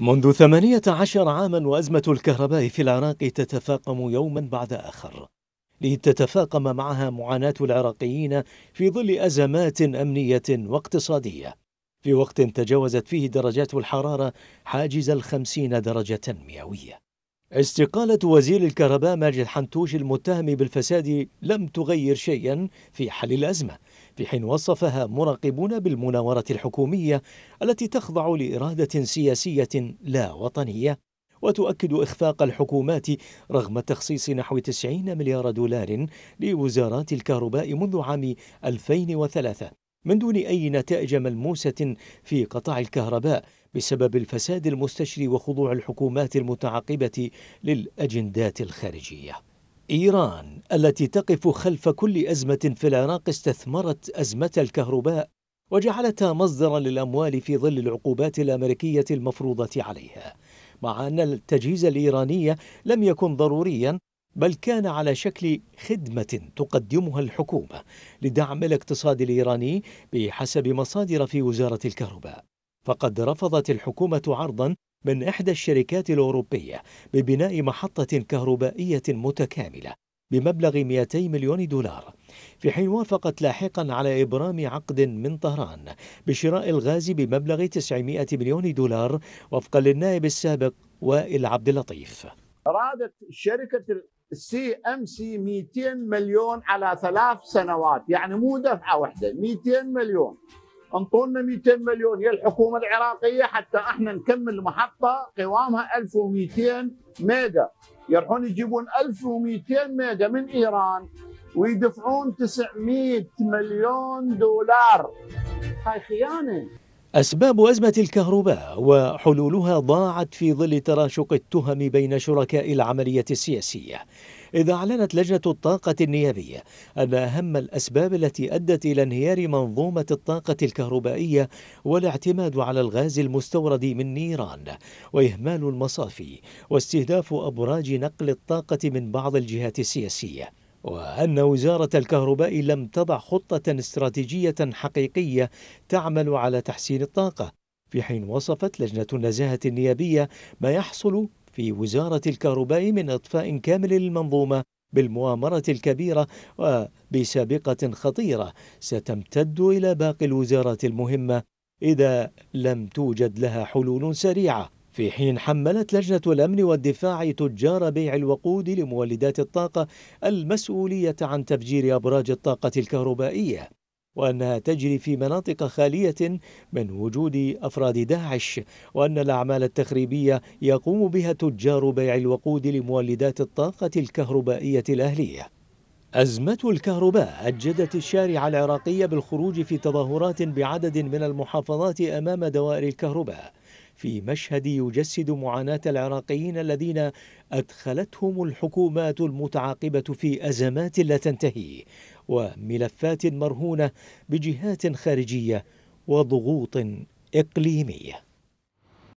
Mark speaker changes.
Speaker 1: منذ ثمانية عشر عاما وأزمة الكهرباء في العراق تتفاقم يوما بعد آخر لتتفاقم معها معاناة العراقيين في ظل أزمات أمنية واقتصادية في وقت تجاوزت فيه درجات الحرارة حاجز الخمسين درجة مئوية استقالة وزير الكهرباء ماجد حنتوش المتهم بالفساد لم تغير شيئا في حل الأزمة في حين وصفها مراقبون بالمناورة الحكومية التي تخضع لإرادة سياسية لا وطنية وتؤكد إخفاق الحكومات رغم تخصيص نحو 90 مليار دولار لوزارات الكهرباء منذ عام 2003 من دون أي نتائج ملموسة في قطاع الكهرباء بسبب الفساد المستشري وخضوع الحكومات المتعاقبة للأجندات الخارجية. إيران التي تقف خلف كل أزمة في العراق استثمرت أزمة الكهرباء وجعلتها مصدرا للأموال في ظل العقوبات الأمريكية المفروضة عليها، مع أن التجهيز الإيراني لم يكن ضروريا بل كان على شكل خدمة تقدمها الحكومة لدعم الاقتصاد الإيراني بحسب مصادر في وزارة الكهرباء. فقد رفضت الحكومة عرضا من إحدى الشركات الأوروبية ببناء محطة كهربائية متكاملة بمبلغ 200 مليون دولار في حين وافقت لاحقا على إبرام عقد من طهران بشراء الغاز بمبلغ 900 مليون دولار وفقا للنائب السابق وائل عبد اللطيف
Speaker 2: أرادت شركة السي ام سي 200 مليون على ثلاث سنوات يعني مو دفعة واحدة 200 مليون انطونا 200 مليون يا الحكومه العراقيه حتى احنا نكمل محطه قوامها 1200 ميجا يروحون يجيبون 1200 ميجا من ايران ويدفعون 900 مليون دولار هاي خيانه
Speaker 1: أسباب أزمة الكهرباء وحلولها ضاعت في ظل تراشق التهم بين شركاء العملية السياسية إذا أعلنت لجنة الطاقة النيابية أن أهم الأسباب التي أدت إلى انهيار منظومة الطاقة الكهربائية والاعتماد على الغاز المستورد من نيران وإهمال المصافي واستهداف أبراج نقل الطاقة من بعض الجهات السياسية وأن وزارة الكهرباء لم تضع خطة استراتيجية حقيقية تعمل على تحسين الطاقة في حين وصفت لجنة النزاهة النيابية ما يحصل في وزارة الكهرباء من إطفاء كامل للمنظومة بالمؤامرة الكبيرة وبسابقة خطيرة ستمتد إلى باقي الوزارات المهمة إذا لم توجد لها حلول سريعة في حين حملت لجنة الأمن والدفاع تجار بيع الوقود لمولدات الطاقة المسؤولية عن تفجير أبراج الطاقة الكهربائية وأنها تجري في مناطق خالية من وجود أفراد داعش وأن الأعمال التخريبية يقوم بها تجار بيع الوقود لمولدات الطاقة الكهربائية الأهلية أزمة الكهرباء أجدت الشارع العراقي بالخروج في تظاهرات بعدد من المحافظات أمام دوائر الكهرباء في مشهد يجسد معاناة العراقيين الذين أدخلتهم الحكومات المتعاقبة في أزمات لا تنتهي وملفات مرهونة بجهات خارجية وضغوط إقليمية